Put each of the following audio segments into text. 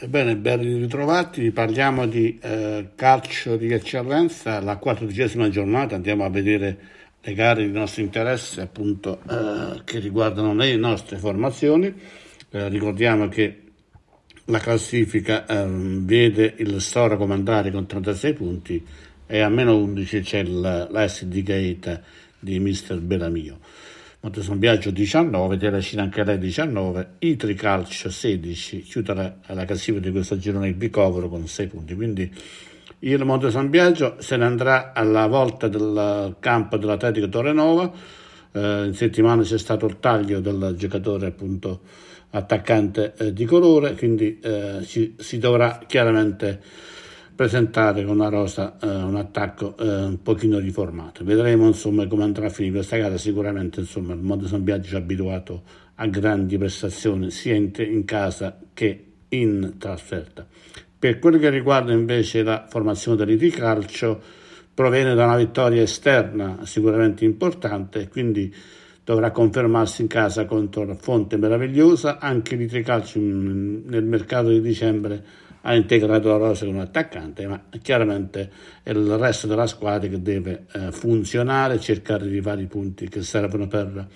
Ebbene, ben ritrovati, parliamo di eh, calcio di eccellenza, la quattordicesima giornata, andiamo a vedere le gare di nostro interesse appunto eh, che riguardano le nostre formazioni. Eh, ricordiamo che la classifica ehm, vede il Sora comandare con 36 punti e a meno 11 c'è la, la Gaeta di mister Bellamio. Monteson Biagio 19, Terracina anche lei 19, Itri Calcio 16, chiude la, la classifica di questo girone il Bicovero con 6 punti, quindi il Monte San Biagio se ne andrà alla volta del campo dell'Atletico Torrenova. Eh, in settimana c'è stato il taglio del giocatore appunto attaccante eh, di colore, quindi eh, ci, si dovrà chiaramente presentare con una rosa, eh, un attacco eh, un pochino riformato. Vedremo insomma come andrà a finire questa gara, sicuramente insomma il Monte San Biagio ci ha abituato a grandi prestazioni sia in, in casa che in trasferta. Per quello che riguarda invece la formazione dell'Iticalcio, proviene da una vittoria esterna sicuramente importante e quindi dovrà confermarsi in casa contro la Fonte Meravigliosa, anche l'Itricalcio mm, nel mercato di dicembre ha integrato la rosa con un attaccante, ma chiaramente è il resto della squadra che deve eh, funzionare, cercare di fare i punti che servono per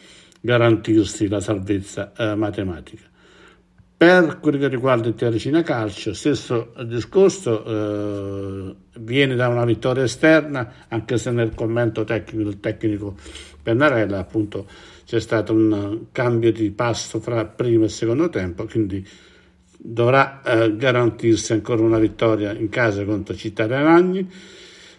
garantirsi la salvezza eh, matematica. Per quello che riguarda il Terracina Calcio, stesso discorso, eh, viene da una vittoria esterna, anche se nel commento tecnico del tecnico Pennarella appunto c'è stato un cambio di passo fra primo e secondo tempo, quindi dovrà eh, garantirsi ancora una vittoria in casa contro Città dei Ragni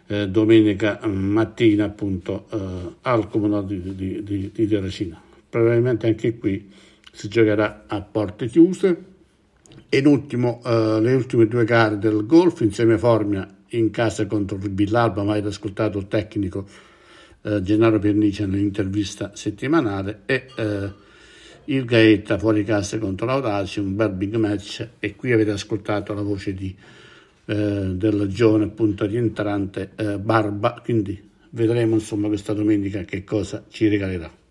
eh, domenica mm, mattina appunto eh, al comunale di, di, di, di Terracina. Probabilmente anche qui si giocherà a porte chiuse. E in ultimo eh, le ultime due gare del golf insieme a Formia in casa contro Billalba, ma avete ascoltato il tecnico eh, Gennaro Pernice nell'intervista settimanale e eh, il Gaeta fuori casa contro l'Aurasi, un bel big match e qui avete ascoltato la voce di, eh, del giovane appunto rientrante eh, Barba, quindi vedremo insomma questa domenica che cosa ci regalerà.